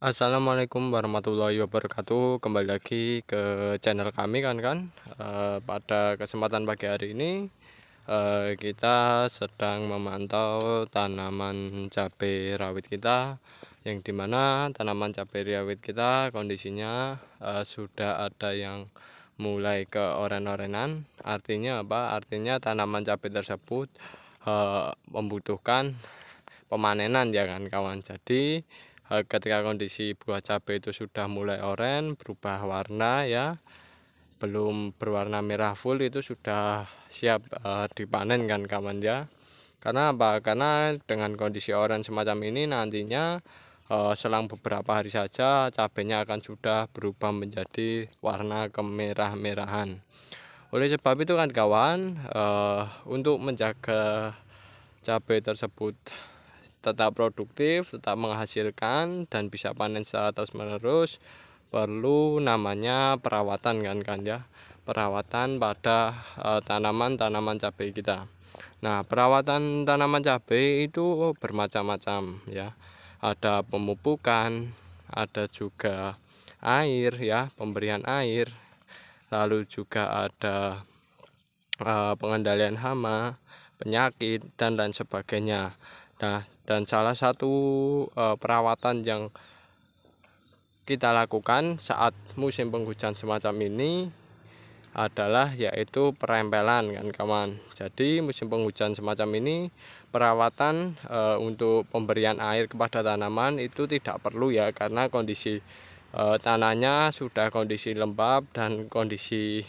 Assalamualaikum warahmatullahi wabarakatuh Kembali lagi ke channel kami kan kan e, Pada kesempatan pagi hari ini e, Kita sedang memantau tanaman cabai rawit kita Yang dimana tanaman cabai rawit kita kondisinya e, Sudah ada yang mulai ke oren-orenan Artinya apa? Artinya tanaman cabai tersebut e, Membutuhkan pemanenan ya kan kawan Jadi Eh, ketika kondisi buah cabai itu sudah mulai oranye berubah warna ya belum berwarna merah full itu sudah siap uh, dipanen kan kawan ya karena apa karena dengan kondisi oranye semacam ini nantinya uh, selang beberapa hari saja cabainya akan sudah berubah menjadi warna kemerah-merahan oleh sebab itu kan kawan uh, untuk menjaga cabai tersebut tetap produktif, tetap menghasilkan dan bisa panen secara terus-menerus perlu namanya perawatan kan kan ya. Perawatan pada eh, tanaman-tanaman e, cabai kita. Nah, perawatan tanaman cabai itu bermacam-macam ya. Ada pemupukan, ada juga air ya, pemberian air. Lalu juga ada e, pengendalian hama, penyakit dan lain sebagainya. Nah, dan salah satu e, perawatan yang kita lakukan saat musim penghujan semacam ini adalah yaitu perempelan kan kawan. Jadi musim penghujan semacam ini perawatan e, untuk pemberian air kepada tanaman itu tidak perlu ya karena kondisi e, tanahnya sudah kondisi lembab dan kondisi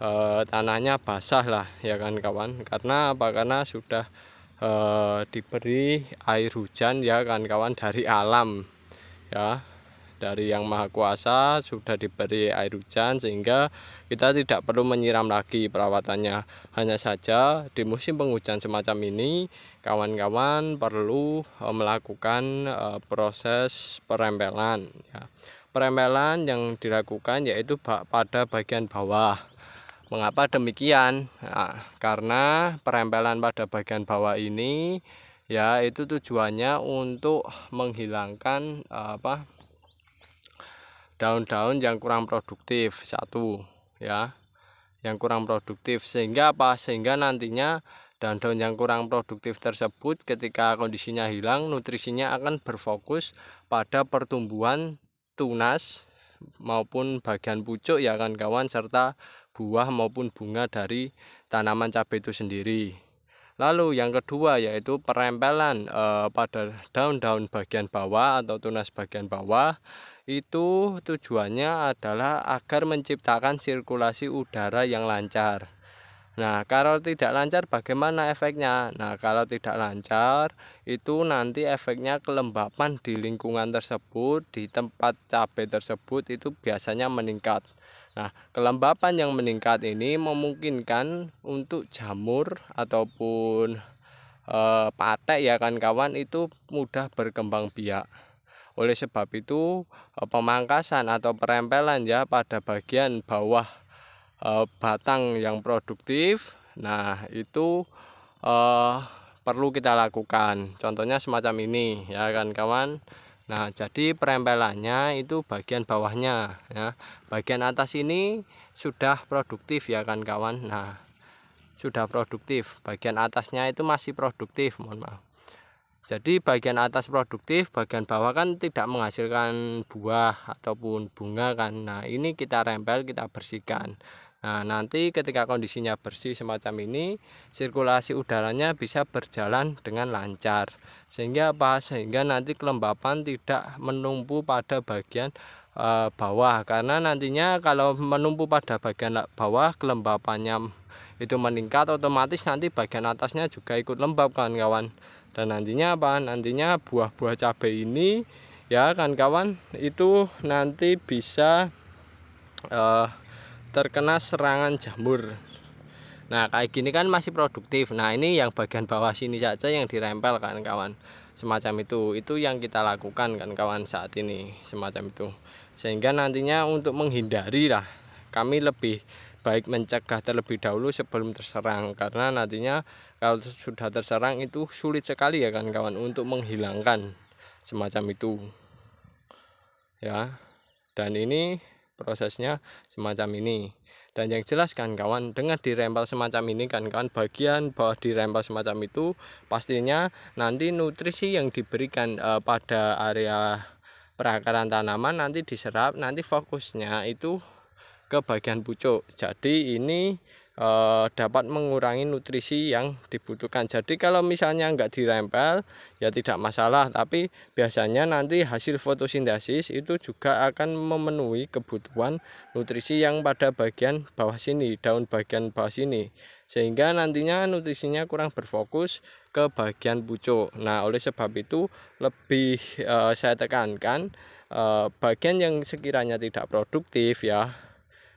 e, tanahnya basah lah ya kan kawan. Karena apa? Karena sudah Eh, diberi air hujan ya kawan-kawan dari alam ya dari yang maha kuasa sudah diberi air hujan sehingga kita tidak perlu menyiram lagi perawatannya hanya saja di musim penghujan semacam ini kawan-kawan perlu eh, melakukan eh, proses perempelan ya. perempelan yang dilakukan yaitu pada bagian bawah Mengapa demikian? Nah, karena perempelan pada bagian bawah ini ya itu tujuannya untuk menghilangkan apa daun-daun yang kurang produktif satu ya yang kurang produktif sehingga apa sehingga nantinya daun-daun yang kurang produktif tersebut ketika kondisinya hilang nutrisinya akan berfokus pada pertumbuhan tunas maupun bagian pucuk ya kan kawan serta buah maupun bunga dari tanaman cabai itu sendiri. Lalu yang kedua yaitu perempelan e, pada daun-daun bagian bawah atau tunas bagian bawah itu tujuannya adalah agar menciptakan sirkulasi udara yang lancar. Nah, kalau tidak lancar bagaimana efeknya? Nah, kalau tidak lancar itu nanti efeknya kelembapan di lingkungan tersebut, di tempat cabai tersebut itu biasanya meningkat. Nah, kelembapan yang meningkat ini memungkinkan untuk jamur ataupun e, patek ya kan kawan itu mudah berkembang biak. Oleh sebab itu, e, pemangkasan atau perempelan ya pada bagian bawah e, batang yang produktif. Nah, itu e, perlu kita lakukan. Contohnya semacam ini ya kan kawan. Nah, jadi perempelannya itu bagian bawahnya ya. Bagian atas ini sudah produktif ya kan kawan. Nah, sudah produktif. Bagian atasnya itu masih produktif, mohon maaf. Jadi bagian atas produktif, bagian bawah kan tidak menghasilkan buah ataupun bunga kan. Nah, ini kita rempel, kita bersihkan. Nah, nanti ketika kondisinya bersih semacam ini, sirkulasi udaranya bisa berjalan dengan lancar. Sehingga apa? Sehingga nanti kelembapan tidak menumpu pada bagian e, bawah karena nantinya kalau menumpu pada bagian bawah kelembapannya itu meningkat otomatis nanti bagian atasnya juga ikut lembab kawan-kawan. Dan nantinya apa? Nantinya buah-buah cabai ini ya kan kawan itu nanti bisa eh terkena serangan jamur nah kayak gini kan masih produktif nah ini yang bagian bawah sini saja yang dirempel kan kawan semacam itu itu yang kita lakukan kan kawan saat ini semacam itu sehingga nantinya untuk menghindari lah kami lebih baik mencegah terlebih dahulu sebelum terserang karena nantinya kalau sudah terserang itu sulit sekali ya kan kawan untuk menghilangkan semacam itu ya dan ini prosesnya semacam ini dan yang jelas kan kawan dengan dirempel semacam ini kan kawan bagian bawah dirempel semacam itu pastinya nanti nutrisi yang diberikan e, pada area perakaran tanaman nanti diserap nanti fokusnya itu ke bagian pucuk jadi ini e, dapat mengurangi nutrisi yang dibutuhkan jadi kalau misalnya nggak dirempel ya tidak masalah tapi biasanya nanti hasil fotosintesis itu juga akan memenuhi kebutuhan nutrisi yang pada bagian bawah sini daun bagian bawah sini sehingga nantinya nutrisinya kurang berfokus ke bagian pucuk. Nah, oleh sebab itu lebih e, saya tekankan eh, bagian yang sekiranya tidak produktif ya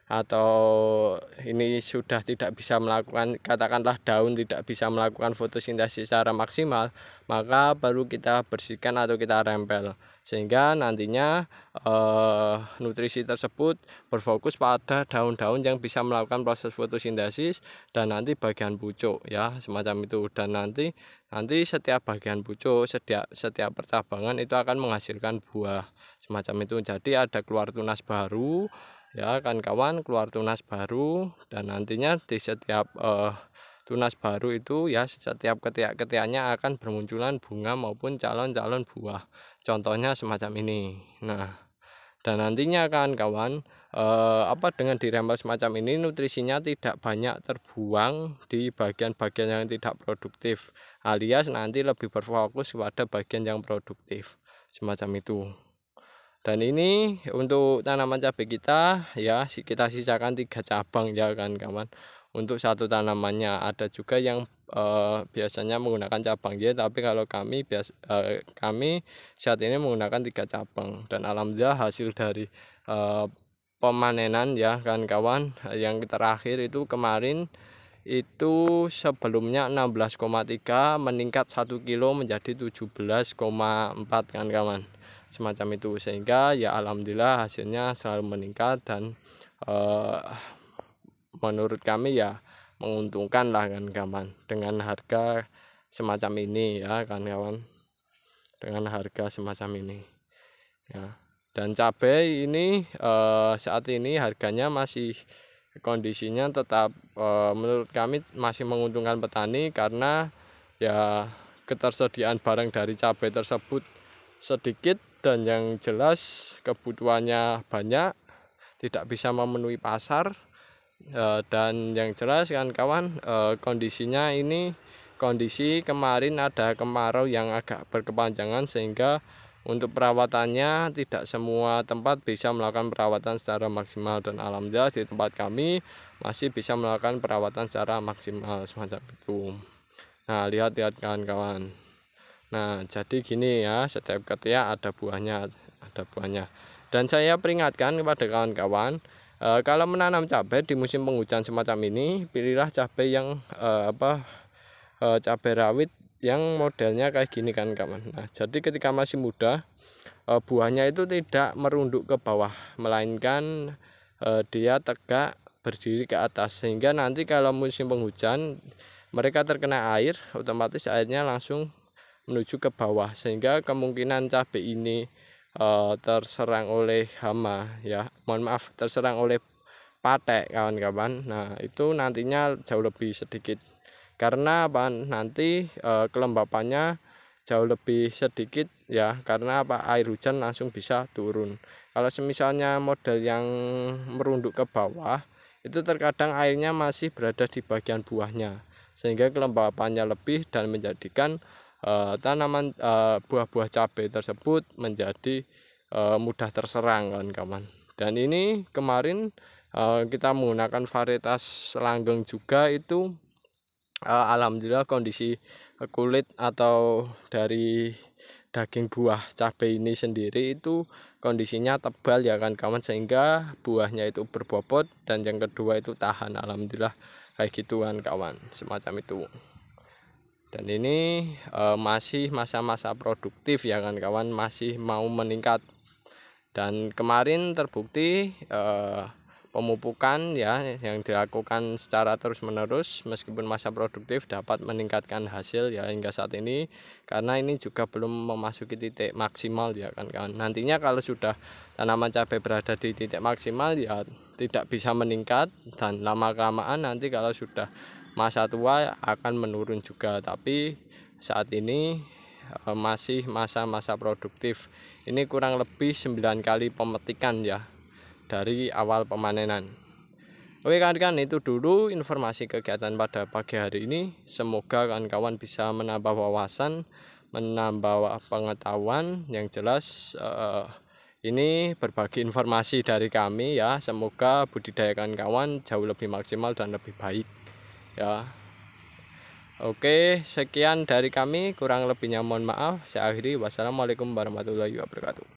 atau ini sudah tidak bisa melakukan katakanlah daun tidak bisa melakukan fotosintesis secara maksimal maka baru kita bersihkan atau kita rempel sehingga nantinya eh, nutrisi tersebut berfokus pada daun-daun yang bisa melakukan proses fotosintesis dan nanti bagian pucuk ya semacam itu dan nanti nanti setiap bagian pucuk setiap setiap percabangan itu akan menghasilkan buah semacam itu jadi ada keluar tunas baru ya kan kawan keluar tunas baru dan nantinya di setiap uh, tunas baru itu ya setiap ketiak-ketiaknya akan bermunculan bunga maupun calon-calon buah contohnya semacam ini nah dan nantinya kan kawan eh, apa dengan dirempel semacam ini nutrisinya tidak banyak terbuang di bagian-bagian yang tidak produktif alias nanti lebih berfokus pada bagian yang produktif semacam itu dan ini untuk tanaman cabai kita ya kita sisakan tiga cabang ya kan kawan untuk satu tanamannya ada juga yang eh, biasanya menggunakan cabang ya tapi kalau kami bias eh, kami saat ini menggunakan tiga cabang dan alhamdulillah hasil dari eh, pemanenan ya kan kawan yang terakhir itu kemarin itu sebelumnya 16,3 meningkat 1 kilo menjadi 17,4 kan kawan semacam itu sehingga ya alhamdulillah hasilnya selalu meningkat dan eh, menurut kami ya menguntungkan lah kan kawan dengan harga semacam ini ya kan kawan dengan harga semacam ini ya dan cabai ini eh, saat ini harganya masih kondisinya tetap e, menurut kami masih menguntungkan petani karena ya ketersediaan barang dari cabai tersebut sedikit dan yang jelas kebutuhannya banyak tidak bisa memenuhi pasar eh, dan yang jelas kan kawan eh, kondisinya ini kondisi kemarin ada kemarau yang agak berkepanjangan sehingga untuk perawatannya tidak semua tempat bisa melakukan perawatan secara maksimal dan alhamdulillah di tempat kami masih bisa melakukan perawatan secara maksimal semacam itu nah lihat-lihat kawan-kawan Nah jadi gini ya setiap ketia ada buahnya ada buahnya dan saya peringatkan kepada kawan-kawan e, kalau menanam cabai di musim penghujan semacam ini pilihlah cabai yang e, apa e, cabai rawit yang modelnya kayak gini kan kawan nah jadi ketika masih muda e, buahnya itu tidak merunduk ke bawah melainkan e, dia tegak berdiri ke atas sehingga nanti kalau musim penghujan mereka terkena air otomatis airnya langsung menuju ke bawah sehingga kemungkinan cabai ini uh, terserang oleh hama ya mohon maaf terserang oleh patek kawan-kawan nah itu nantinya jauh lebih sedikit karena apa nanti uh, kelembapannya jauh lebih sedikit ya karena apa air hujan langsung bisa turun kalau semisalnya model yang merunduk ke bawah itu terkadang airnya masih berada di bagian buahnya sehingga kelembapannya lebih dan menjadikan Eh, tanaman eh, buah-buah cabai tersebut menjadi eh, mudah terserang kawan-kawan dan ini kemarin kita menggunakan varietas langgeng juga itu alhamdulillah kondisi kulit atau dari daging buah cabai ini sendiri itu kondisinya tebal ya kan kawan sehingga buahnya itu berbobot dan yang kedua itu tahan alhamdulillah kayak gituan kawan semacam itu dan ini e, masih masa-masa produktif ya kan kawan masih mau meningkat dan kemarin terbukti e, pemupukan ya yang dilakukan secara terus-menerus meskipun masa produktif dapat meningkatkan hasil ya hingga saat ini karena ini juga belum memasuki titik maksimal ya kan kawan nantinya kalau sudah tanaman cabai berada di titik maksimal ya tidak bisa meningkat dan lama kelamaan nanti kalau sudah masa tua akan menurun juga tapi saat ini eh, masih masa-masa produktif ini kurang lebih 9 kali pemetikan ya dari awal pemanenan Oke kawan-kawan itu dulu informasi kegiatan pada pagi hari ini semoga kawan-kawan bisa menambah wawasan menambah pengetahuan yang jelas uh, ini berbagi informasi dari kami ya semoga budidaya kawan-kawan jauh lebih maksimal dan lebih baik ya Oke, sekian dari kami. Kurang lebihnya mohon maaf. Saya akhiri. Wassalamualaikum warahmatullahi wabarakatuh.